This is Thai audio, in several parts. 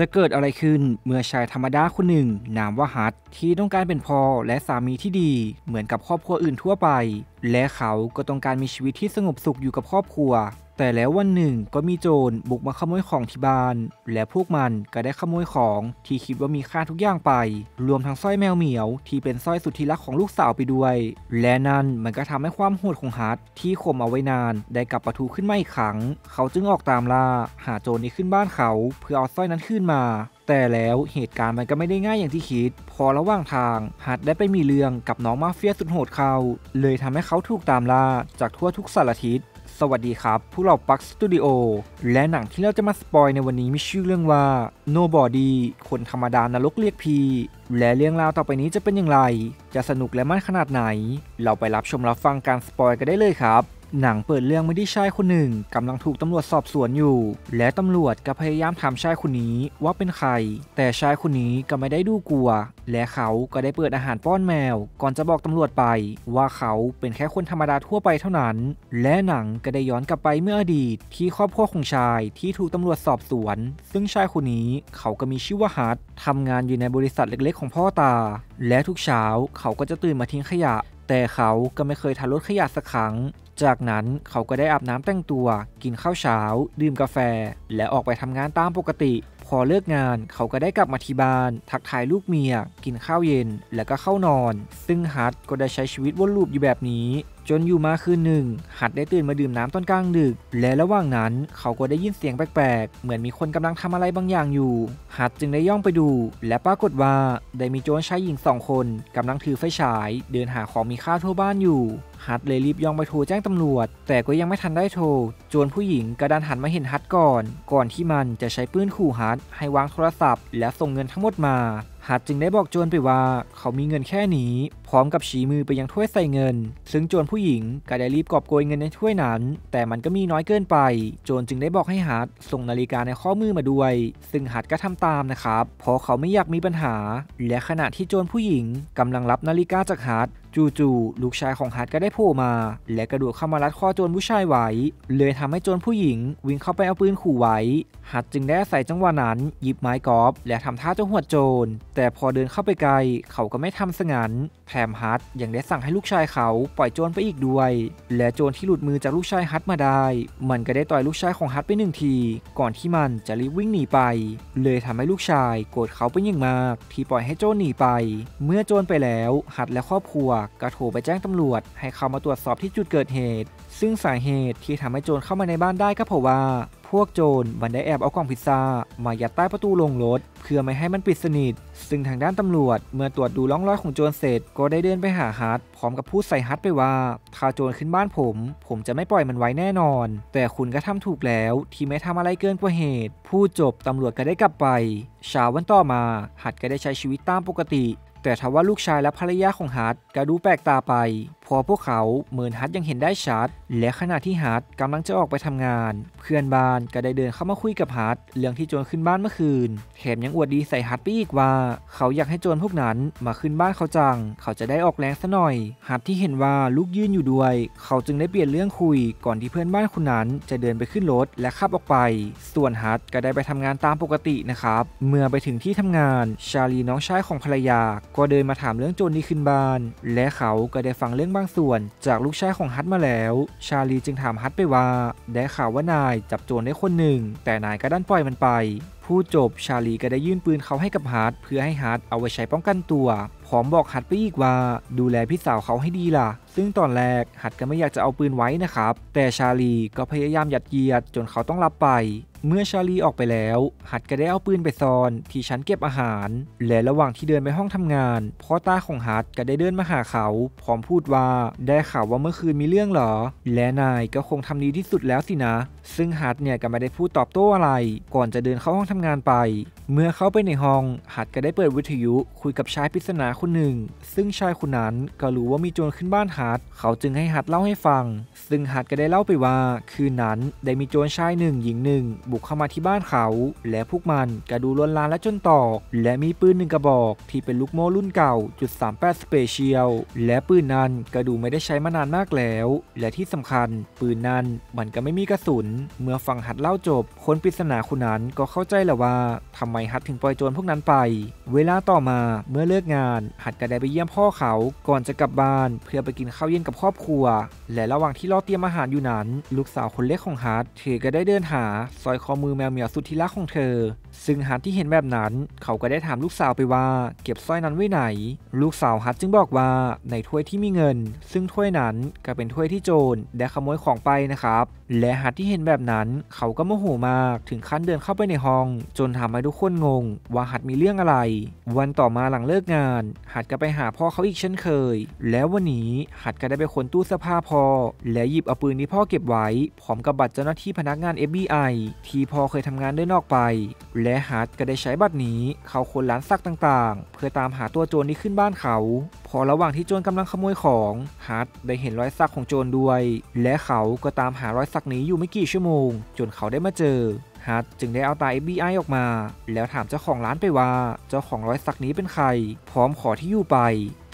จะเกิดอะไรขึ้นเมื่อชายธรรมดาคนหนึ่ง นามว่าฮัตที่ต้องการเป็นพ่อและสามีที่ดีเหมือนกับครอบครัวอื่นทั่วไป และเขาก็ต้องการมีชีวิตที่สงบสุขอยู่กับครอบครัวแต่แล้ววันหนึ่งก็มีโจรบุกมาขโมยของที่บ้านและพวกมันก็ได้ขโมยของที่คิดว่ามีค่าทุกอย่างไป รวมทั้งสร้อยแมวเหมียว ที่เป็นสร้อยสุดที่รักของลูกสาวไปด้วย และนั่นมันก็ทำให้ความโหดของฮาร์ดที่ข่มเอาไว้นาน ได้กลับประทูขึ้นมาอีกครั้งเขาจึงออกตามล่าหาโจรนี้ขึ้นบ้านเขา เพื่อเอาสร้อยนั้นขึ้นมา แต่แล้วเหตุการณ์มันก็ไม่ได้ง่ายอย่างที่คิด พอระหว่างทางฮัดได้ไปมีเรื่องกับน้องมาเฟียสุดโหดเขา เลยทำให้เขาถูกตามล่าจากทั่วทุกสารทิศสวัสดีครับ พวกเราปักสตูดิโอ และหนังที่เราจะมาสปอยในวันนี้มีชื่อเรื่องว่า Nobody คนธรรมดานรกเรียกพี และเรื่องราวต่อไปนี้จะเป็นอย่างไร จะสนุกและมันขนาดไหน เราไปรับชมรับฟังการสปอยกันได้เลยครับหนังเปิดเรื่องไม่ได้ชายคนหนึ่งกำลังถูกตำรวจสอบสวนอยู่ และตำรวจก็พยายามถามชายคนนี้ว่าเป็นใคร แต่ชายคนนี้ก็ไม่ได้ดูกลัว และเขาก็ได้เปิดอาหารป้อนแมว ก่อนจะบอกตำรวจไป ว่าเขาเป็นแค่คนธรรมดาทั่วไปเท่านั้น และหนังก็ได้ย้อนกลับไปเมื่ออดีต ที่ครอบครัวของชายที่ถูกตำรวจสอบสวน ซึ่งชายคนนี้เขาก็มีชื่อว่าฮัททำงานอยู่ในบริษัทเล็กๆ ของพ่อตา และทุกเช้าเขาก็จะตื่นมาทิ้งขยะ แต่เขาก็ไม่เคยทารถขยะสักครั้งจากนั้นเขาก็ได้อาบน้ำแต่งตัวกินข้าวเช้า ดื่มกาแฟ และออกไปทำงานตามปกติ พอเลิกงานเขาก็ได้กลับมาที่บ้านทักทายลูกเมีย กินข้าวเย็น แล้วก็เข้านอน ซึ่งฮัทก็ได้ใช้ชีวิตวนลูปอยู่แบบนี้จนอยู่มาคืนหนึ่งหัดได้ตื่นมาดื่มน้ำตอนกลางดึก และระหว่างนั้นเขาก็ได้ยินเสียงแปลกๆ เหมือนมีคนกำลังทำอะไรบางอย่างอยู่ หัดจึงได้ย่องไปดู และปรากฏว่าได้มีโจรชายหญิงสองคน กำลังถือไฟฉาย เดินหาของมีค่าทั่วบ้านอยู่หัดเลยรีบย่องไปโทรแจ้งตำรวจ แต่ก็ยังไม่ทันได้โทร โจรผู้หญิงกระดันหันมาเห็นหัดก่อน ก่อนที่มันจะใช้ปืนขู่หัดให้วางโทรศัพท์และส่งเงินทั้งหมดมาหัดจึงได้บอกโจนไปว่าเขามีเงินแค่นี้ พร้อมกับชี้มือไปยังถ้วยใส่เงิน ซึ่งโจนผู้หญิงก็ได้รีบกอบโกยเงินในถ้วยนั้น แต่มันก็มีน้อยเกินไป โจนจึงได้บอกให้รัดส่งนาฬิกาในข้อมือมาด้วย ซึ่งรัดก็ทำตามนะครับเพราะเขาไม่อยากมีปัญหา และขณะที่โจนผู้หญิงกำลังรับนาฬิกาจากรัดจู่ๆ ลูกชายของฮัตก็ได้โผล่มา และกระโดดเข้ามารัดคอโจรผู้ชายไว้เลยทำให้โจรผู้หญิง วิ่งเข้าไปเอาปืนขู่ไว้ฮัตจึงได้อาศัยจังหวะนั้นหยิบไม้กอล์ฟและทำท่าจะหัวโจร แต่พอเดินเข้าไปไกลเขาก็ไม่ทำสงันแถมฮัตยังได้สั่งให้ลูกชายเขา ปล่อยโจรไปอีกด้วย และโจรที่หลุดมือจากลูกชายฮัตมาได้ มันก็ได้ต่อยลูกชายของฮัตไปหนึ่งทีก่อนที่มันจะรีบวิ่งหนีไป เลยทำให้ลูกชายโกรธเขาเป็นอย่างมาก ที่ปล่อยให้โจรหนีไป เมื่อโจรไปแล้วฮัตและครอบครัวก็โทรไปแจ้งตำรวจ ให้เข้ามาตรวจสอบที่จุดเกิดเหตุ ซึ่งสาเหตุที่ทำให้โจรเข้ามาในบ้านได้ก็เพราะว่า พวกโจรมันได้แอบเอากล่องพิซซ่ามายัดใต้ประตูลงรถ เพื่อไม่ให้มันปิดสนิท ซึ่งทางด้านตำรวจ เมื่อตรวจดูร่องรอยของโจรเสร็จ ก็ได้เดินไปหาฮัทพร้อมกับพูดใส่ฮัทไปว่า ถ้าโจรขึ้นบ้านผม ผมจะไม่ปล่อยมันไว้แน่นอน แต่คุณก็ทำถูกแล้วที่ไม่ทำอะไรเกินกว่าเหตุพูดจบตำรวจก็ได้กลับไปเช้าวันต่อมาฮัทก็ได้ใช้ชีวิตตามปกติแต่ทว่าลูกชายและภรรยาของฮาร์ดก็ดูแปลกตาไปพอพวกเขาเหมือนฮัทยังเห็นได้ชัดและขณะที่ฮัทกำลังจะออกไปทำงาน เพื่อนบ้านก็ได้เดินเข้ามาคุยกับฮัทเรื่องที่โจรขึ้นบ้านเมื่อคืนแถมยังอวดดีใส่ฮัทไปอีกว่าเขาอยากให้โจรพวกนั้นมาขึ้นบ้านเขาจัง เขาจะได้ออกแรงซะหน่อยฮัทที่เห็นว่าลูกยืนอยู่ด้วย เขาจึงได้เปลี่ยนเรื่องคุยก่อนที่เพื่อนบ้านคนนั้น จะเดินไปขึ้นรถและขับออกไป ส่วนฮัทก็ได้ไปทำงานตามปกตินะครับเมื่อไปถึงที่ทำงานชาลีน้องชายของภรรยาก็เดินมาถามเรื่องโจรที่ขึ้นบ้าน และเขาก็ได้ฟังเรื่องบางส่วนจากลูกชายของฮัตมาแล้ว ชาลีจึงถามฮัตไปว่า ได้ข่าวว่านายจับโจรได้คนหนึ่ง แต่นายก็ดันปล่อยมันไปผู้จบชาลีก็ได้ยื่นปืนเขาให้กับฮาร์ดเพื่อให้ฮาร์ดเอาไว้ใช้ป้องกันตัว พร้อมบอกฮาร์ดไปอีกว่าดูแลพี่สาวเขาให้ดีล่ะ ซึ่งตอนแรกฮาร์ดก็ไม่อยากจะเอาปืนไว้นะครับ แต่ชาลีก็พยายามหยัดเยียดจนเขาต้องรับไป เมื่อชาลีออกไปแล้วฮัดก็ได้เอาปืนไปซ่อน ที่ชั้นเก็บอาหาร และระหว่างที่เดินไปห้องทำงานพ่อตาของฮัดก็ได้เดินมาหาเขาพร้อมพูดว่าได้ข่าวว่าเมื่อคืนมีเรื่องหรอ และนายก็คงทำดีที่สุดแล้วสินะ ซึ่งฮัดเนี่ยก็ไม่ได้พูดตอบโต้อะไร ก่อนจะเดินเข้าห้องทํำงานไปเมื่อเข้าไปในห้อง หัดก็ได้เปิดวิทยุคุยกับชายปริศนาคนหนึ่ง ซึ่งชายคนนั้นก็รู้ว่ามีโจรขึ้นบ้านหัดเขาจึงให้หัดเล่าให้ฟัง ซึ่งหัดก็ได้เล่าไปว่า คืนนั้นได้มีโจรชายหนึ่งหญิงหนึ่งบุกเข้ามาที่บ้านเขา และพวกมันก็ดูลวนลามและจนตอกและมีปืนหนึ่งกระบอกที่เป็นลูกโม่รุ่นเก่าจุด38สเปเชียล และปืนนั้นก็ดูไม่ได้ใช้มานานมากแล้ว และที่สำคัญ ปืนนั้นมันก็ไม่มีกระสุน เมื่อฟังหัดเล่าจบ คนปริศนาคนนั้นก็เข้าใจแล้วว่าทำไมฮัดถึงปล่อยโจรพวกนั้นไป เวลาต่อมาเมื่อเลิกงานฮัดก็ได้ไปเยี่ยมพ่อเขา ก่อนจะกลับบ้าน เพื่อไปกินข้าวเย็นกับครอบครัว และระหว่างที่รอเตรียมอาหารอยู่นั้น ลูกสาวคนเล็กของฮัดเธอก็ได้เดินหาสร้อยคอมือแมวเหมียวสุดที่รักของเธอ ซึ่งฮัดที่เห็นแบบนั้น เขาก็ได้ถามลูกสาวไปว่า เก็บสร้อยนั้นไว้ไหน ลูกสาวฮัดจึงบอกว่าในถ้วยที่มีเงิน ซึ่งถ้วยนั้นก็เป็นถ้วยที่โจรได้ขโมยของไปนะครับและหัดที่เห็นแบบนั้นเขาก็โมโหมากถึงขั้นเดินเข้าไปในห้อง จนทำให้ทุกคนงงว่าหัดมีเรื่องอะไร วันต่อมาหลังเลิกงานหัดก็ไปหาพ่อเขาอีกเช่นเคย แล้ววันนี้หัดก็ได้ไปคนตู้เสื้อผ้าพ่อและหยิบเอาปืนที่พ่อเก็บไว้พร้อมกับบัตรเจ้าหน้าที่พนักงาน FBI ที่พ่อเคยทำงานด้วยนอกไป และหัดก็ได้ใช้บัตรนี้เข้าคนร้านซักต่างๆ เพื่อตามหาตัวโจรที่ขึ้นบ้านเขา พอระหว่างที่โจรกำลังขโมยของ หัดได้เห็นรอยซักของโจรด้วย และเขาก็ตามหารอยสักนี้อยู่ไม่กี่ชั่วโมงจนเขาได้มาเจอฮัทจึงได้เอาตา FBI ออกมา แล้วถามเจ้าของร้านไปว่า เจ้าของรอยสักนี้เป็นใคร พร้อมขอที่อยู่ไป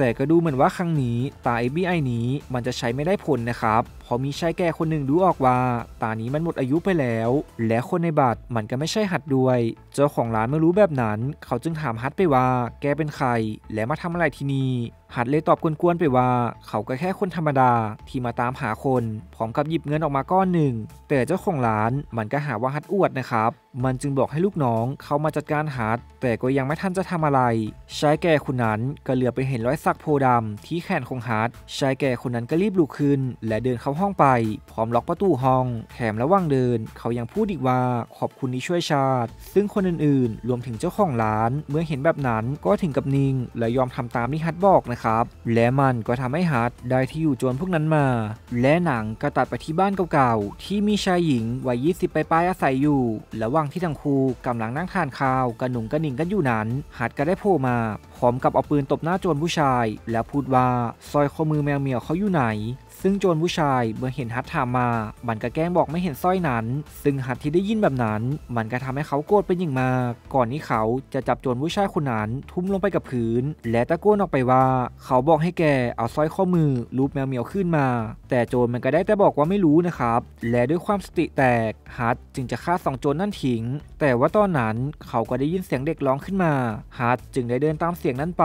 แต่ก็ดูเหมือนว่าครั้งนี้ ตา FBI นี้มันจะใช้ไม่ได้ผลนะครับ เพราะมีชายแก่คนหนึ่ง ดูออกว่าตานี้มันหมดอายุไปแล้ว และคนในบัตรมันก็ไม่ใช่หัดด้วย เจ้าของร้านไม่รู้แบบนั้น เขาจึงถามฮัดไปว่า แกเป็นใคร และมาทำอะไรที่นี่หัดเลยตอบกวนๆ ไปว่า เขาก็แค่คนธรรมดาที่มาตามหาคน พร้อมกับหยิบเงินออกมาก้อนหนึ่ง แต่เจ้าของร้านมันก็หาว่าฮัดอวดนะครับ มันจึงบอกให้ลูกน้องเขามาจัดการฮัดแต่ก็ยังไม่ทันจะทำอะไรชายแก่คนนั้นก็เหลือไปเห็นรอยสัักโพดำที่แขนของฮาร์ดชายแก่คนนั้นก็รีบลุกขึ้น และเดินเข้าห้องไป พร้อมล็อกประตูห้องแถมระว่างเดิน เขายังพูดอีกว่าขอบคุณที่ช่วยชาติ ซึ่งคนอื่นๆ รวมถึงเจ้าของร้าน เมื่อเห็นแบบนั้นก็ถึงกับนิ่งและยอมทำตามที่ฮาร์ดบอกนะครับ และมันก็ทำให้ฮาร์ดได้ที่อยู่โจรพวกนั้นมา และหนังก็ตัดไปที่บ้านเก่าๆที่มีชายหญิงวัย20ไปปลายอาศัยอยู่ ระหว่างที่ทั้งคู่กำลังนั่งทานข้าวกระหนุ่งกระหนิงกันอยู่นั้นฮาร์ดก็ได้โผล่มาพร้อมกับเอาปืนตบหน้าโจรผู้ชายายแล้วพูดว่าสร้อยข้อมือแมวเหมียวเขาอยู่ไหนซึ่งโจรผู้ชายเมื่อเห็นฮัทถามมา มันก็แกล้งบอกไม่เห็นสร้อยนั้น ซึ่งฮัทที่ได้ยินแบบนั้น มันก็ทำให้เขาโกรธเป็นอย่างมาก ก่อนนี้เขาจะจับโจรผู้ชายคนนั้น ทุ่มลงไปกับพื้น และตะโกนออกไปว่า เขาบอกให้แกเอาสร้อยข้อมือรูปแมวเหมียวขึ้นมา แต่โจรมันก็ได้แต่บอกว่าไม่รู้นะครับ และด้วยความสติแตกฮัทจึงจะฆ่าสองโจรนั่นทิ้ง แต่ว่าตอนนั้นเขาก็ได้ยินเสียงเด็กร้องขึ้นมาฮัทจึงได้เดินตามเสียงนั้นไป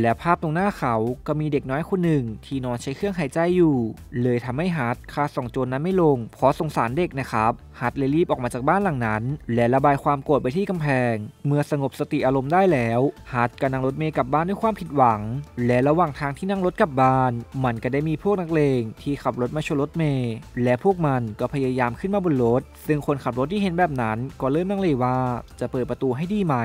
และภาพตรงหน้าเขาก็มีเด็กน้อยคนหนึ่ง ที่นอนใช้เครื่องหายใจอยู่เลยทำให้ฮาร์ดคาสองโจรนนั้นไม่ลงเพราะสงสารเด็กนะครับ ฮาร์ดเลยรีบออกมาจากบ้านหลังนั้น และระบายความโกรธไปที่กำแพง เมื่อสงบสติอารมณ์ได้แล้ว ฮาร์ดก็นั่งรถเมย์กลับบ้านด้วยความผิดหวัง และระหว่างทางที่นั่งรถกลับบ้าน มันก็ได้มีพวกนักเลงที่ขับรถมาชนรถเมย์และพวกมันก็พยายามขึ้นมาบนรถ ซึ่งคนขับรถที่เห็นแบบนั้นก็เริ่มลังเลว่าจะเปิดประตูให้ดีไหม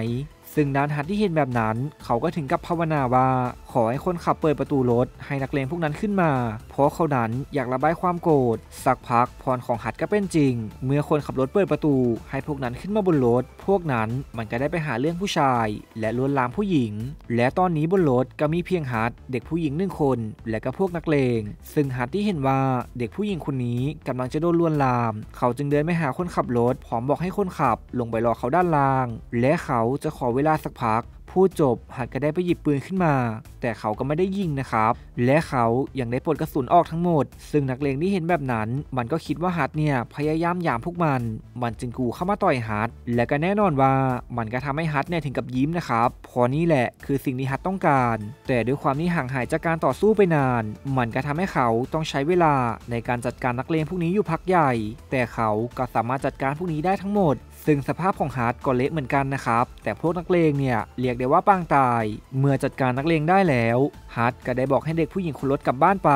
ซึ่งด้านหัดที่เห็นแบบนั้น เขาก็ถึงกับภาวนาว่า ขอให้คนขับเปิดประตูรถ ให้นักเลงพวกนั้นขึ้นมา เพราะเขานั้นอยากระบายความโกรธสักพักพรของหัดก็เป็นจริง เมื่อคนขับรถเปิดประตู ให้พวกนั้นขึ้นมาบนรถพวกนั้นมันก็ได้ไปหาเรื่องผู้ชายและลวนลามผู้หญิง และตอนนี้บนรถก็มีเพียงหัดเด็กผู้หญิงหนึ่งคน และก็พวกนักเลงซึ่งหัดที่เห็นว่าเด็กผู้หญิงคนนี้กำลังจะโดนลวนลาม เขาจึงเดินไปหาคนขับรถพร้อมบอกให้คนขับลงไปรอเขาด้านล่าง และเขาจะขอเวลาสักพักพูดจบหัดก็ได้ไปหยิบปืนขึ้นมา แต่เขาก็ไม่ได้ยิงนะครับ และเขายังได้ปลดกระสุนออกทั้งหมด ซึ่งนักเลงที่เห็นแบบนั้นมันก็คิดว่าฮัดเนี่ยพยายามยามพวกมัน มันจึงกูเข้ามาต่อยฮัดและก็แน่นอนว่ามันก็ทำให้ฮัดเนี่ยถึงกับยิ้มนะครับ พอนี่แหละคือสิ่งที่ฮัดต้องการ แต่ด้วยความที่ห่างหายจากการต่อสู้ไปนาน มันก็ทำให้เขาต้องใช้เวลาในการจัดการนักเลงพวกนี้อยู่พักใหญ่ แต่เขาก็สามารถจัดการพวกนี้ได้ทั้งหมดซึ่งสภาพของฮาร์ดก็เละเหมือนกันนะครับ แต่พวกนักเลงเนี่ยเรียกได้ว่าปางตาย เมื่อจัดการนักเลงได้แล้วฮาร์ดก็ได้บอกให้เด็กผู้หญิงคนรถกลับบ้านไป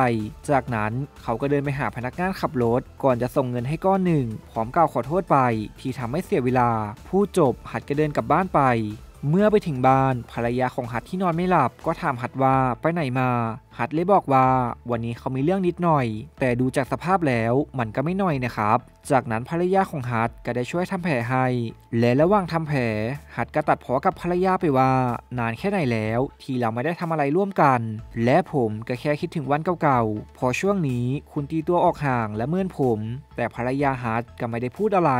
จากนั้นเขาก็เดินไปหาพนักงานขับรถก่อนจะส่งเงินให้ก้อนหนึ่งพร้อมกล่าวขอโทษไป ที่ทำให้เสียเวลา ผู้จบฮัดก็เดินกลับบ้านไป เมื่อไปถึงบ้าน ภรรยาของฮัดที่นอนไม่หลับ ก็ถามฮัดว่าไปไหนมาัดเลยบอกว่าวันนี้เขามีเรื่องนิดหน่อย แต่ดูจากสภาพแล้วมันก็ไม่หน่อยนะครับ จากนั้นภรรยาของฮัดก็ได้ช่วยทำแผลให้ และระหว่างทำแผลฮัดก็ตัดพอกับภรรยาไปว่านานแค่ไหนแล้ว ที่เราไม่ได้ทำอะไรร่วมกัน และผมก็แค่คิดถึงวันเก่าๆ พอช่วงนี้คุณตีตัวออกห่างและเมื่อนผม แต่ภรรยาฮัดก็ไม่ได้พูดอะไร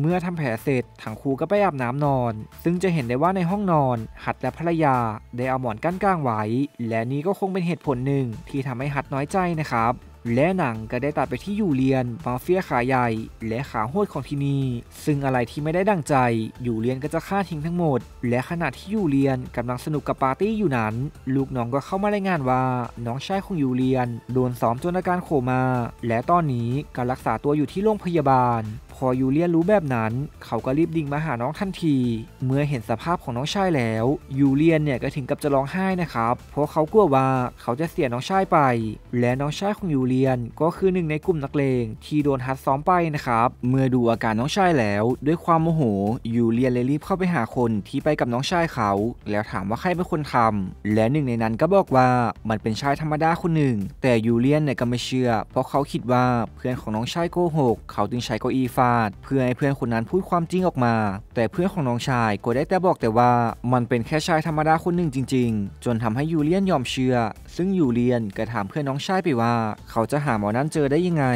เมื่อทำแผลเสร็จทั้งคู่ก็ไปอาบน้ำนอน ซึ่งจะเห็นได้ว่าในห้องนอนฮัดและภรรยาได้เอาหมอนกั้นกลางไว้ และนี้ก็คงเป็นเหตุผลนึ่งที่ทำให้ฮัดน้อยใจนะครับ และหนังก็ได้ตัดไปที่ยูเลียนมาเฟียขาใหญ่และขาโหดของที่นี่ ซึ่งอะไรที่ไม่ได้ดังใจยูเลียน ก็จะฆ่าทิ้งทั้งหมด และขณะที่ยูเลียนกำลังสนุกกับปาร์ตี้อยู่นั้น ลูกน้องก็เข้ามารายงานว่า น้องชายของยูเลียน โดนซ้อมจนอาการโคมา่าและตอนนี้การรักษาตัวอยู่ที่โรงพยาบาลพอยูเลียนรู้แบบนั้นเขาก็รีบดิ่งมาหาน้องทันที เมื่อเห็นสภาพของน้องชายแล้ว ยูเลียนเนี่ยก็ถึงกับจะร้องไห้นะครับ เพราะเขากลัวว่าเขาจะเสียน้องชายไป และน้องชายของยูเลียนก็คือหนึ่งในกลุ่มนักเลงที่โดนฮัดซ้อมไปนะครับเมื่อดูอาการน้องชายแล้ว ด้วยความโมโหยูเลียนเลยรีบเข้าไปหาคนที่ไปกับน้องชายเขา แล้วถามว่าใครเป็นคนทำ และหนึ่งในนั้นก็บอกว่ามันเป็นชายธรรมดาคนหนึ่ง แต่ยูเลียนเนี่ยก็ไม่เชื่อ เพราะเขาคิดว่าเพื่อนของน้องชายโกหกเขาจึงใช้เก้าอี้ฟาาดเพื่อให้เพื่อนคนนั้นพูดความจริงออกมา แต่เพื่อนของน้องชายก็ได้แต่บอกแต่ว่ามันเป็นแค่ชายธรรมดาคนหนึ่งจริง ๆ จนทำให้ยูเลียนยอมเชื่อ ซึ่งยูเลียนก็ถามเพื่อนน้องชายไปว่า เขาจะหาหมอนั้นเจอได้ยังไง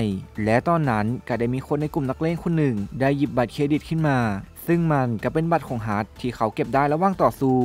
และตอนนั้นก็ได้มีคนในกลุ่มนักเลงคนหนึ่ง ได้หยิบบัตรเครดิตขึ้นมาซึ่งมันก็เป็นบัตรของฮาร์ดที่เขาเก็บได้ระหว่างต่อสู้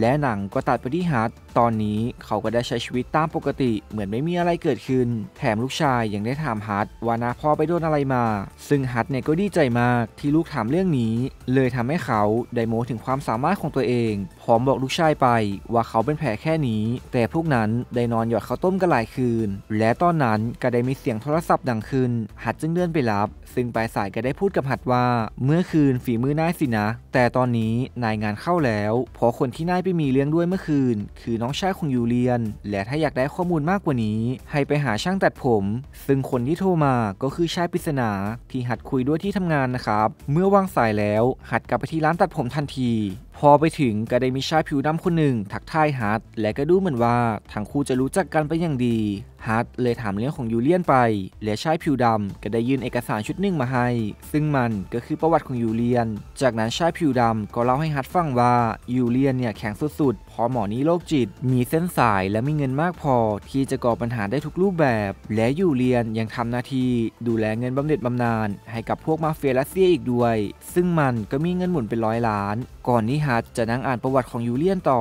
และหนังก็ตัดไปที่ฮาร์ดตอนนี้เขาก็ได้ใช้ชีวิตตามปกติเหมือนไม่มีอะไรเกิดขึ้น แถมลูกชายยังได้ถามฮาร์ดว่านาพ่อไปโดนอะไรมา ซึ่งฮาร์ดเนี่ยก็ดีใจมากที่ลูกถามเรื่องนี้ เลยทำให้เขาได้โม้ถึงความสามารถของตัวเองพร้อมบอกลูกชายไปว่าเขาเป็นแผลแค่นี้ แต่พวกนั้นได้นอนหยอดข้าวต้มกันหลายคืนและตอนนั้นก็ได้มีเสียงโทรศัพท์ดังขึ้นหัดจึงเดินไปรับ ซึ่งปลายสายก็ได้พูดกับหัดว่าเมื่อคืนฝีมือนายสินะ แต่ตอนนี้นายงานเข้าแล้ว เพราะคนที่นายไปมีเรื่องด้วยเมื่อคืน คือน้องชายของยูเลียน และถ้าอยากได้ข้อมูลมากกว่านี้ ให้ไปหาช่างตัดผม ซึ่งคนที่โทรมา ก็คือชายปริศนาที่หัดคุยด้วยที่ทำงานนะครับ เมื่อวางสายแล้วหัดกลับไปที่ร้านตัดผมทันทีพอไปถึงก็ได้มีชายผิวดำคนหนึ่งทักทายฮัตและก็ดูเหมือนว่าทั้งคู่จะรู้จักกันเป็นอย่างดีฮัตเลยถามเรื่องของยูเลียนไปและชายผิวดำก็ได้ยื่นเอกสารชุดหนึ่งมาให้ ซึ่งมันก็คือประวัติของยูเลียน จากนั้นชายผิวดำก็เล่าให้ฮัตฟังว่ายูเลียนเนี่ยแข็งสุดๆ พอหมอนี้โรคจิตมีเส้นสายและมีเงินมากพอที่จะก่อปัญหาได้ทุกรูปแบบ และยูเลียนยังทำหน้าที่ดูแลเงินบำเหน็จบำนาญให้กับพวกมาเฟียและเซียอีกด้วย ซึ่งมันก็มีเงินหมุนเป็นร้อยล้านก่อนน่ฮัตจะนั่งอ่านประวัติของยูเลียนต่อ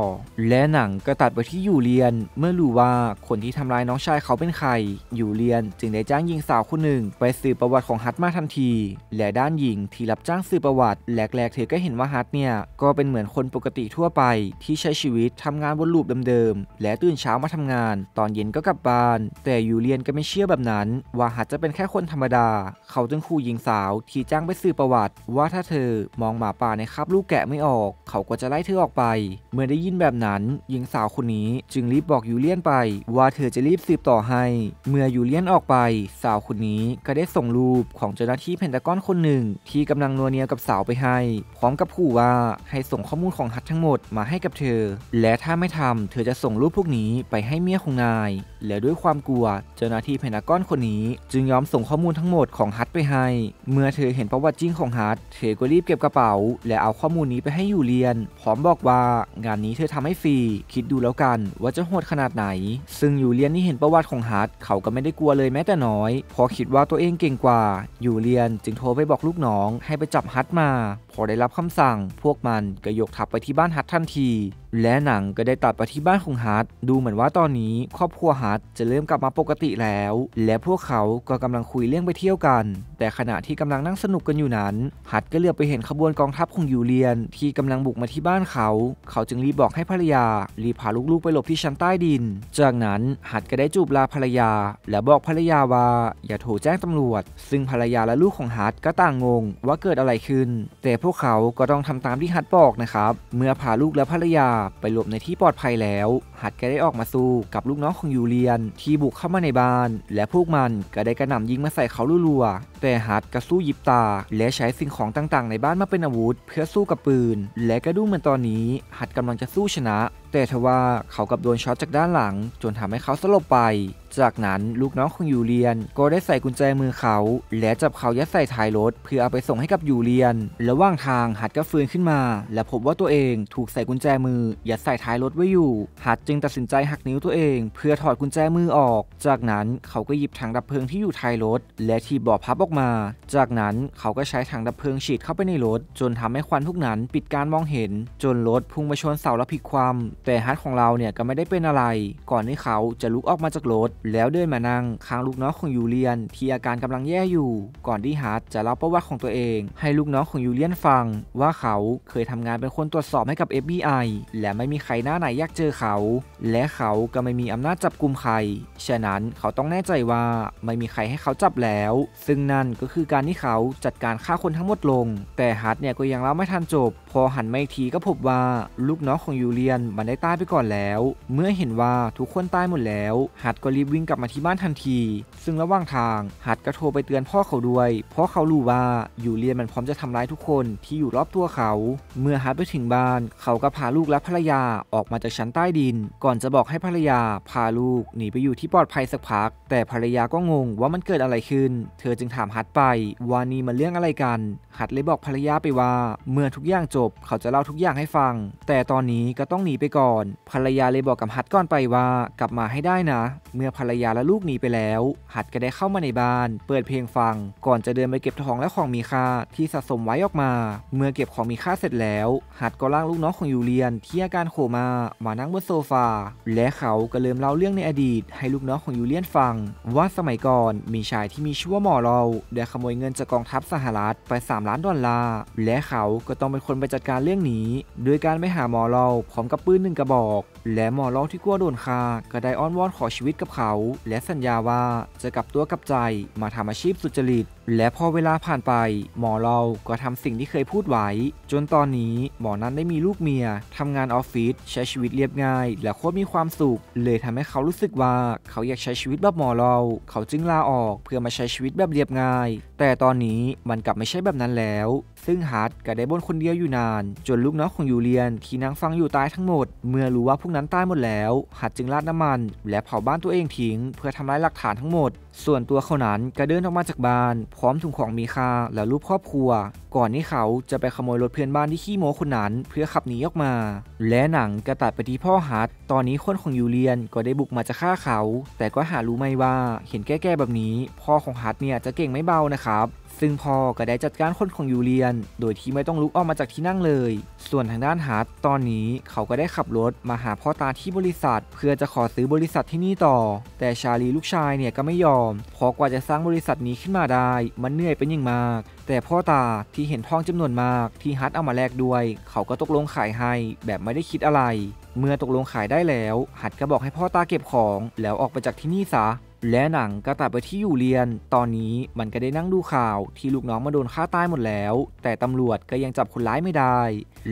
และหนังก็ตัดไปที่ยูเลียนเมื่อรู้ว่าคนที่ทำร้ายน้องชายเขาเป็นใครยูเลียนจึงได้จ้างหญิงสาวคนหนึ่ง ไปสืบประวัติของฮัตมาทันที และด้านหญิงที่รับจ้างสืบประวัติแรกๆเธอก็เห็นว่าฮัตเนี่ยก็เป็นเหมือนคนปกติทั่วไป ที่ใช้ชีวิตทำงานบนลูปเดิมๆและตื่นเช้ามาทำงาน ตอนเย็นก็กลับบ้าน แต่ยูเลียนก็ไม่เชื่อแบบนั้น ว่าฮัตจะเป็นแค่คนธรรมดา เขาจึงขู่หญิงสาวที่จ้างไปสืบประวัติว่าถ้าเธอ มองหมาป่าในคาบลูกแกะไม่ออกอกเขาก็จะไล่เธอออกไป เมื่อได้ยินแบบนั้นหญิงสาวคนนี้จึงรีบบอกยูเลียนไป ว่าเธอจะรีบสืบต่อให้ เมื่อยูเลียนออกไป สาวคนนี้ก็ได้ส่งรูปของเจ้าหน้าที่เพนตากอนคนหนึ่ง ที่กำลังนัวเนียกับสาวไปให้ พร้อมกับขู่ว่าให้ส่งข้อมูลของฮัททั้งหมดมาให้กับเธอ และถ้าไม่ทำเธอจะส่งรูปพวกนี้ไปให้เมียของนาย และด้วยความกลัว เจ้าหน้าที่เพนตากอนคนนี้จึงยอมส่งข้อมูลทั้งหมดของฮัทไปให้ เมื่อเธอเห็นประวัติจริงของฮัทเธอก็รีบเก็บกระเป๋า และเอาข้อมูลนี้ไปให้ให้อยู่เรียน พร้อมบอกว่างานนี้เธอทำให้ฟรี คิดดูแล้วกันว่าจะโหดขนาดไหน ซึ่งอยู่เรียนนี่เห็นประวัติของฮาร์ดเขาก็ไม่ได้กลัวเลยแม้แต่น้อยพอคิดว่าตัวเองเก่งกว่า อยู่เรียนจึงโทรไปบอกลูกน้องให้ไปจับฮัดมาพอได้รับคำสั่ง พวกมันก็ยกทัพไปที่บ้านฮัตทันที และหนังก็ได้ตัดไปที่บ้านของฮัตดูเหมือนว่าตอนนี้ ครอบครัวฮัตจะเริ่มกลับมาปกติแล้ว และพวกเขาก็กำลังคุยเรื่องไปเที่ยวกัน แต่ขณะที่กำลังนั่งสนุกกันอยู่นั้นฮัตก็เลือกไปเห็นขบวนกองทัพของยูเลียน ที่กำลังบุกมาที่บ้านเขา เขาจึงรีบบอกให้ภรรยา รีบพาลูกๆไปหลบที่ชั้นใต้ดิน จากนั้นฮัตก็ได้จูบลาภรรยา และบอกภรรยาว่าอย่าโทรแจ้งตำรวจ ซึ่งภรรยาและลูกของฮัตก็ต่างงงว่าเกิดอะไรขึ้น แต่พวกเขาก็ต้องทำตามที่ฮัดบอกนะครับเมื่อพาลูกและภรรยาไปหลบในที่ปลอดภัยแล้วฮัดก็ได้ออกมาสู้กับลูกน้องของยูเลียน ที่บุกเข้ามาในบ้าน และพวกมันก็ได้กระหน่ำยิงมาใส่เขารัวๆแต่ฮัดก็สู้ยิบตาและใช้สิ่งของต่างๆ ในบ้านมาเป็นอาวุธ เพื่อสู้กับปืน และก็ดูเหมือนตอนนี้ฮัดกำลังจะสู้ชนะ แต่ทว่าเขากับโดนช็อตจากด้านหลัง จนทำให้เขาสลบไปจากนั้นลูกน้องของยูเลียน ก็ได้ใส่กุญแจมือเขาและจับเขายัดใส่ท้ายรถเพื่อเอาไปส่งให้กับยูเลียน ระหว่างทางหัดก็ฟื้นขึ้นมา และพบว่าตัวเองถูกใส่กุญแจมือยัดใส่ท้ายรถไว้อยู่หัดจึงตัดสินใจหักนิ้วตัวเอง เพื่อถอดกุญแจมือออก จากนั้นเขาก็หยิบถังดับเพลิงที่อยู่ท้ายรถ และทีบ่อพับออกมา จากนั้นเขาก็ใช้ถังดับเพลิงฉีดเข้าไปในรถ จนทำให้ควันพวกนั้นปิดการมองเห็นจนรถพุ่งไปชนเสาและพิกความ แต่ฮัดของเราเนี่ยก็ไม่ได้เป็นอะไร ก่อนที่เขาจะลุกออกมาจากรถแล้วเดินมานั่ง ข้าง ลูกน้องของยูเลียนที่ อาการกำลังแย่อยู่ ก่อนที่ฮาร์ดจะเล่าประวัติของตัวเองให้ลูกน้องของยูเลียนฟัง ว่าเขาเคยทำงานเป็นคนตรวจสอบให้กับ FBI และไม่มีใครหน้าไหนอยากเจอเขา และเขาก็ไม่มีอำนาจจับกลุ่มใครฉะนั้นเขาต้องแน่ใจว่าไม่มีใครให้เขาจับแล้ว ซึ่งนั่นก็คือการที่เขาจัดการฆ่าคนทั้งหมดลง แต่ฮาร์ดเนี่ยก็ยังเล่าไม่ทันจบพอหันมาอีกทีก็พบว่าลูกน้องของยูเลียนมันได้ตายไปก่อนแล้ว เมื่อเห็นว่าทุกคนตายหมดแล้วฮาร์ดก็รีบวิ่งกลับมาที่บ้านทันที ซึ่งระหว่างทางฮัดก็โทรไปเตือนพ่อเขาด้วย เพราะเขารู้ว่าอยู่เรียนมันพร้อมจะทำร้ายทุกคนที่อยู่รอบตัวเขา เมื่อฮัดไปถึงบ้าน เขาก็พาลูกและภรรยาออกมาจากชั้นใต้ดิน ก่อนจะบอกให้ภรรยา พาลูก หนีไปอยู่ที่ปลอดภัยสักพัก แต่ภรรยาก็งงว่ามันเกิดอะไรขึ้น เธอจึงถามฮัดไปว่านี่มันเรื่องอะไรกันฮัดเลยบอกภรรยาไปว่าเมื่อทุกอย่างจบ เขาจะเล่าทุกอย่างให้ฟัง แต่ตอนนี้ก็ต้องหนีไปก่อน ภรรยาเลยบอกกับฮัดก่อนไปว่า กลับมาให้ได้นะ เมื่อภรรรยาและลูกหนีไปแล้วหัดก็ได้เข้ามาในบ้าน เปิดเพลงฟัง ก่อนจะเดินไปเก็บทองและของมีค่าที่สะสมไว้ออกมา เมื่อเก็บของมีค่าเสร็จแล้วหัดก็ล่างลูกน้องของยูเลียน ที่อาการโคม่ามานั่งบนโซฟา และเขาก็เริ่มเล่าเรื่องในอดีตให้ลูกน้องของยูเลียนฟัง ว่าสมัยก่อนมีชายที่มีชื่อว่าหมอเราได้ขโมยเงินจากกองทัพสหรัฐไป3ล้านดอลลาร์ และเขาก็ต้องเป็นคนไปจัดการเรื่องนี้ โดยการไปหาหมอเราพร้อมกับปืนหนึ่งกระบอกและหมอร้อที่กลัวโดนฆ่าก็ได้อ้อนวอนขอชีวิตกับเขา และสัญญาว่าจะกลับตัวกลับใจมาทำอาชีพสุจริต และพอเวลาผ่านไป หมอเราก็ทำสิ่งที่เคยพูดไว้ จนตอนนี้หมอนั้นได้มีลูกเมียทำงานออฟฟิศใช้ชีวิตเรียบง่าย และโคตรมีความสุข เลยทำให้เขารู้สึกว่า เขาอยากใช้ชีวิตแบบหมอเราเขาจึงลาออกเพื่อมาใช้ชีวิตแบบเรียบง่าย แต่ตอนนี้มันกลับไม่ใช่แบบนั้นแล้ว ซึ่งฮาร์ดก็ได้บ่นคนเดียวอยู่นาน จนลูกน้องของยูเลียนที่นั่งฟังอยู่ตายทั้งหมดเมื่อรู้ว่าพวกนั้นตายหมดแล้วหัดจึงราดน้ำมัน และเผาบ้านตัวเองทิ้ง เพื่อทำลายหลักฐานทั้งหมด ส่วนตัวเขานั้นก็เดินออกมาจากบ้าน พร้อมถุงของมีค่าและรูปครอบครัว ก่อนที่เขาจะไปขโมยรถเพื่อนบ้านที่ขี้โม้คนนั้น เพื่อขับหนีออกมา และหนังกระตัดไปที่พ่อฮัดตอนนี้คนของยูเลียนก็ได้บุกมาจะฆ่าเขา แต่ก็หารู้ไม่ว่าเห็นแก้ๆแบบนี้ พ่อของฮัดเนี่ยจะเก่งไม่เบานะครับซึ่งพ่อก็ได้จัดการคนของยูเลียน โดยที่ไม่ต้องลุกออกมาจากที่นั่งเลย ส่วนทางด้านฮาร์ดตอนนี้เขาก็ได้ขับรถมาหาพ่อตาที่บริษัท เพื่อจะขอซื้อบริษัทที่นี่ต่อ แต่ชาลีลูกชายเนี่ยก็ไม่ยอม เพราะกว่าจะสร้างบริษัทนี้ขึ้นมาได้ มันเหนื่อยเป็นอย่างมาก แต่พ่อตาที่เห็นทองจำนวนมาก ที่ฮาร์ดเอามาแลกด้วย เขาก็ตกลงขายให้แบบไม่ได้คิดอะไร เมื่อตกลงขายได้แล้วฮัดก็บอกให้พ่อตาเก็บของ แล้วออกไปจากที่นี่ซะและหนังก็ตัดไปที่อยู่เรียน ตอนนี้มันก็ได้นั่งดูข่าวที่ลูกน้องมาโดนฆ่าตายหมดแล้ว แต่ตำรวจก็ยังจับคนร้ายไม่ได้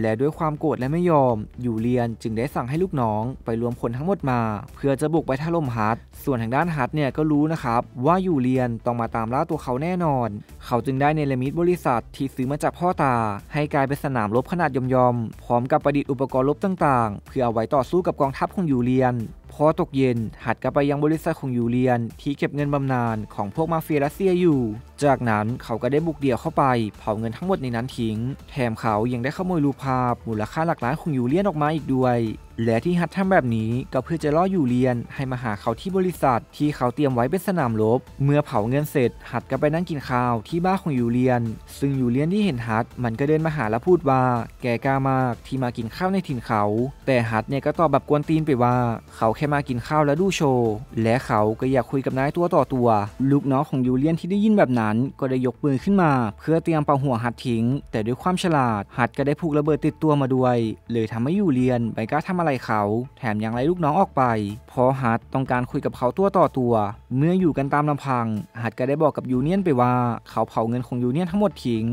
และด้วยความโกรธและไม่ยอม อยู่เรียนจึงได้สั่งให้ลูกน้อง ไปรวมคนทั้งหมดมา เพื่อจะบุกไปถล่มฮัดส่วนทางด้านฮัดเนี่ยก็รู้นะครับว่าอยู่เรียนต้องมาตามล่าตัวเขาแน่นอน เขาจึงได้เนรมิตบริษัท ที่ซื้อมาจากพ่อตา ให้กลายเป็นสนามรบขนาดยอมๆ พร้อมกับประดิษฐ์อุปกรณ์รบต่างๆ เพื่อเอาไว้ต่อสู้กับกองทัพของอยู่เรียนพอตกเย็น หัดกลับไปยังบริษัทของยูเลียนที่เก็บเงินบำนาญของพวกมาเฟียรัสเซียอยู่ จากนั้นเขาก็ได้บุกเดี่ยวเข้าไปเผาเงินทั้งหมดในนั้นทิ้ง แถมเขายังได้ขโมยรูปภาพมูลค่าหลักล้านของยูเลียนออกมาอีกด้วยและที่ฮัตทำแบบนี้ก็เพื่อจะล่ออยู่เรียน ให้มาหาเขาที่บริษัท ที่เขาเตรียมไว้เป็นสนามรบเมื่อเผาเงินเสร็จฮัตก็ไปนั่งกินข้าวที่บ้านของยูเรียน ซึ่งยูเรียนที่เห็นฮัตมันก็เดินมาหาและพูดว่า แกกล้ามากที่มากินข้าวในถิ่นเขาแต่ฮัตเนี่ยก็ตอบแบบกวนตีนไปว่า เขาแค่มากินข้าวและดูโชว์และเขาก็อยากคุยกับนายตัวต่อตัว ลูกน้องของยูเรียนที่ได้ยินแบบนั้น ก็ได้ยกปืนขึ้นมาเพื่อเตรียมเป่าหัวฮัตทิ้ง แต่ด้วยความฉลาดฮัตก็ได้ผูกระเบิดติดตัวมาด้วย เลยทำให้ยูเรียนไม่กล้าทำอะไรล่เขาแถมยังไล่ลูกน้องออกไป พอฮัตต้องการคุยกับเขาตัวต่อตัว เมื่ออยู่กันตามลำพังฮัตก็ได้บอกกับยูเนียนไปว่า เขาเผาเงินของยูเนียนทั้งหมดทิ้ง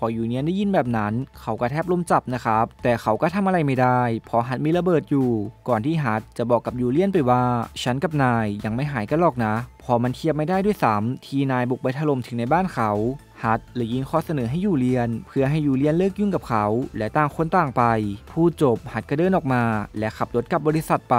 พอยูเนียนได้ยินแบบนั้น เขาก็แทบล้มจับนะครับ แต่เขาก็ทำอะไรไม่ได้ พอฮัตมีระเบิดอยู่ ก่อนที่ฮัตจะบอกกับยูเลียนไปว่าฉันกับนายยังไม่หายกันหรอกนะ พอมันเทียบไม่ได้ด้วยซ้ำทีนายบุกไปถล่มถึงในบ้านเขาฮัตเลยยิงข้อเสนอให้ยูเลียน เพื่อให้ยูเลียนเลิกยุ่งกับเขา และต่างคนต่างไปพู้จบฮัตก็เดินออกมา และขับรถกลับบริษัทไป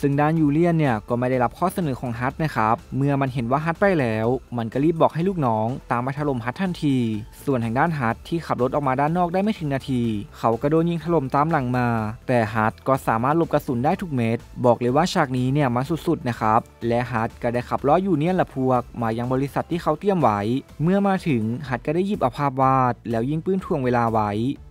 ซึ่งด้านยูเลียนเนี่ยก็ไม่ได้รับข้อเสนอของฮัตนะครับเมื่อมันเห็นว่าฮัตไปแล้ว มันก็รีบบอกให้ลูกน้อง ตามมาถล่มฮัตทันที ส่วนทางด้านฮัตที่ขับรถออกมาด้านนอกได้ไม่ถึงนาที เขาก็โดนยิงถล่มตามหลังมา แต่ฮัตก็สามารถหลบกระสุนได้ทุกเม็ดบอกเลยว่าฉากนี้เนี่ยมันสุดๆนะครับและฮัตก็ได้ขับล้อยูเนียนละพวกมายังบริษัทที่เขาเตรียมไว้ เมื่อมาถึงหัดก็ได้หยิบอาภาพวาดแล้วยิงปืนท่วงเวลาไว้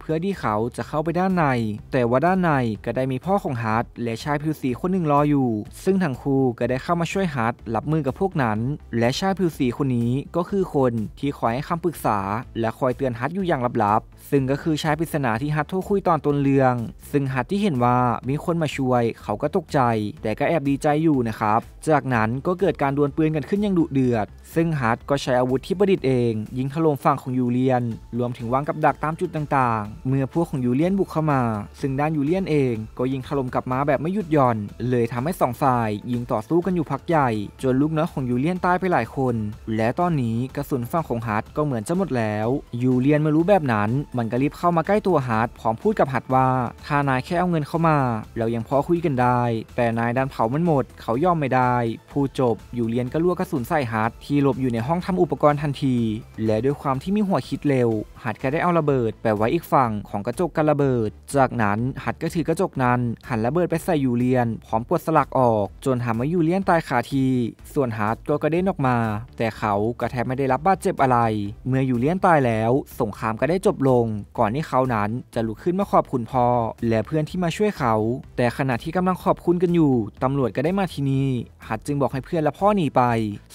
พื่อที่เขาจะเข้าไปด้านใน แต่ว่าด้านในก็ได้มีพ่อของฮาร์ดและชายผิวสีคนหนึ่งรออยู่ ซึ่งทั้งคู่ก็ได้เข้ามาช่วยฮาร์ดรับมือกับพวกนั้น และชายผิวสีคนนี้ก็คือคนที่คอยให้คำปรึกษา และคอยเตือนฮาร์ดอยู่อย่างลับๆ ซึ่งก็คือชายปริศนาที่ฮาร์ดโทรคุยตอนต้นเรื่อง ซึ่งฮาร์ดที่เห็นว่ามีคนมาช่วยเขาก็ตกใจ แต่ก็แอบดีใจอยู่นะครับ จากนั้นก็เกิดการดวลปืนกันขึ้นอย่างดุเดือด ซึ่งฮาร์ดก็ใช้อาวุธที่ประดิษฐ์เองยิงถล่มฝั่งของยูเลียน รวมถึงวางกับดักตามจุดต่างเมื่อพวกของยูเลียนบุกเข้ามา ซึ่งด้านยูเลียนเอง ก็ยิงถล่มกลับมาแบบไม่หยุดหย่อนเลยทำให้สองฝ่าย ยิงต่อสู้กันอยู่พักใหญ่ จนลูกน้อยของยูเลียนตายไปหลายคน และตอนนี้กระสุนฝั่งของฮาร์ดก็เหมือนจะหมดแล้วยูเลียนไม่รู้แบบนั้น มันก็รีบเข้ามาใกล้ตัวฮาร์ดพร้อมพูดกับฮาร์ดว่าถ้านายแค่เอาเงินเข้ามา เรายังพอคุยกันได้ แต่นายดันเผามันหมดเขายอมไม่ได้พู้จบยูเลียนก็ลวกกระสุนใส่ฮาร์ดที่หลบอยู่ในห้องทำอุปกรณ์ทันที และด้วยความที่มีหัวคิดเร็วหัดก็ได้เอาระเบิดไปไว้อีกฝั่งของกระจกกันระเบิด จากนั้นหัดก็ถือกระจกนั้นหันระเบิดไปใส่ยูเลียนพร้อมกดสลักออก จนทำให้ยูเลียนตายคาที ส่วนหัดก็กระเด้นออกมา แต่เขาก็แทบไม่ได้รับบาดเจ็บอะไร เมื่อยูเลียนตายแล้วสงครามก็ได้จบลง ก่อนที่เขานั้นจะลุกขึ้นมาขอบคุณพ่อ และเพื่อนที่มาช่วยเขา แต่ขณะที่กำลังขอบคุณกันอยู่ตำรวจก็ได้มาที่นี่หัดจึงบอกให้เพื่อนและพ่อหนีไป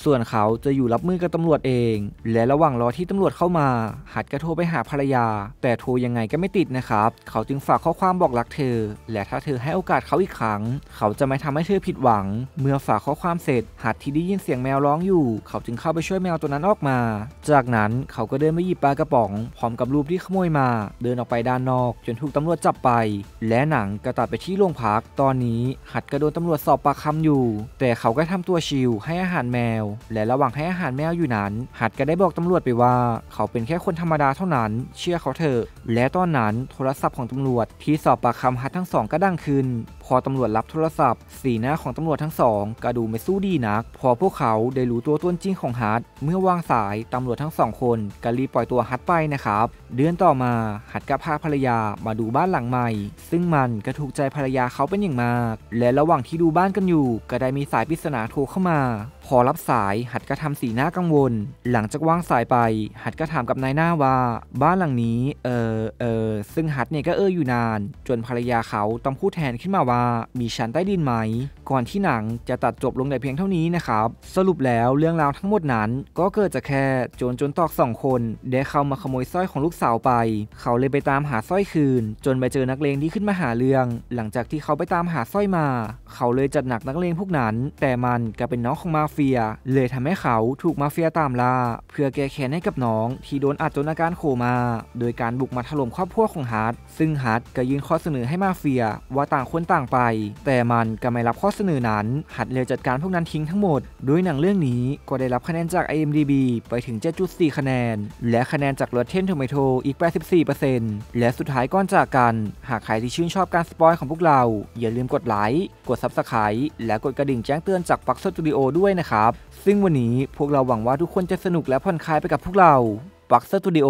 ส่วนเขาจะอยู่รับมือกับตำรวจเอง และระหว่างรอที่ตำรวจเข้ามา หัดก็โทรไปหาภรรยา แต่โทรยังไงก็ไม่ติดนะครับ เขาจึงฝากข้อความบอกรักเธอ และถ้าเธอให้โอกาสเขาอีกครั้ง เขาจะไม่ทำให้เธอผิดหวัง เมื่อฝากข้อความเสร็จ หัดที่ได้ยินเสียงแมวร้องอยู่ เขาจึงเข้าไปช่วยแมวตัวนั้นออกมา จากนั้นเขาก็เดินไปหยิบปลากระป๋องพร้อมกับรูปที่ขโมยมา เดินออกไปด้านนอกจนถูกตำรวจจับไป และหนังก็ตัดไปที่โรงพัก ตอนนี้หัดก็โดนตำรวจสอบปากคำอยู่ แต่เขาก็ทำตัวชิลให้อาหารแมวและระหว่างให้อาหารแมวอยู่นั้นหัดก็ได้บอกตำรวจไปว่า เขาเป็นแค่คนธรรมดาเท่านั้น เชื่อเขาเถอะ และตอนนั้นโทรศัพท์ของตำรวจที่สอบปากคำหัดทั้งสองก็ดังขึ้น พอตำรวจรับโทรศัพท์สีหน้าของตำรวจทั้งสองก็ดูไม่สู้ดีนัก พอพวกเขาได้รู้ตัวต้นจริงของฮัดเมื่อวางสายตำรวจทั้งสองคนก็รีบปล่อยตัวฮัดไปนะครับ เดือนต่อมาฮัดก็พาภรรยามาดูบ้านหลังใหม่ ซึ่งมันก็ถูกใจภรรยาเขาเป็นอย่างมาก และระหว่างที่ดูบ้านกันอยู่ก็ได้มีสายริศนาโทรเข้ามา พอรับสาย หัดกระทำสีหน้ากังวล หลังจากวางสายไป หัดก็ถามกับนายหน้าว่า บ้านหลังนี้ เออเออซึ่งหัดเนี่ยก็เอออยู่นาน จนภรรยาเขาต้องพูดแทนขึ้นมาว่า มีชั้นใต้ดินไหม ก่อนที่หนังจะตัดจบลงในเพียงเท่านี้นะครับ สรุปแล้วเรื่องราวทั้งหมดนั้น ก็เกิดจากแค่โจรจนตอกสองคน ได้เข้ามาขโมยสร้อยของลูกสาวไป เขาเลยไปตามหาสร้อยคืน จนไปเจอนักเลงที่ขึ้นมาหาเรื่อง หลังจากที่เขาไปตามหาสร้อยมา เขาเลยจัดหนักนักเลงพวกนั้นแต่มันก็เป็นน้องของมาเฟีย เลยทำให้เขาถูกมาเฟียตามล่า เพื่อแก้แค้นให้กับน้องที่โดนอัดจนอาการโคมา โดยการบุกมาถล่มครอบครัวของฮาร์ดซึ่งฮาร์ดก็ยื่นข้อเสนอให้มาเฟีย ว่าต่างคนต่างไป แต่มันก็ไม่รับข้อเสนอนั้นฮาร์ดเลยจัดการพวกนั้นทิ้งทั้งหมดโดยหนังเรื่องนี้ก็ได้รับคะแนนจาก IMDb ไปถึง 7.4 คะแนน และคะแนนจากร o t ท e n t o m a โ o อีก84%และสุดท้ายก่อนจากกัน หากใครที่ชื่นชอบการสปอยของพวกเรา อย่าลืมกดไลค์กดซับสไครต์และกดกระดิ่งแจ้งเตือนจากฟักซ์สตูดิโอด้วยนะครับ ซึ่งวันนี้พวกเราหวังว่าทุกคนจะสนุกและผ่อนคลายไปกับพวกเราฟักซ์สตูดิโอ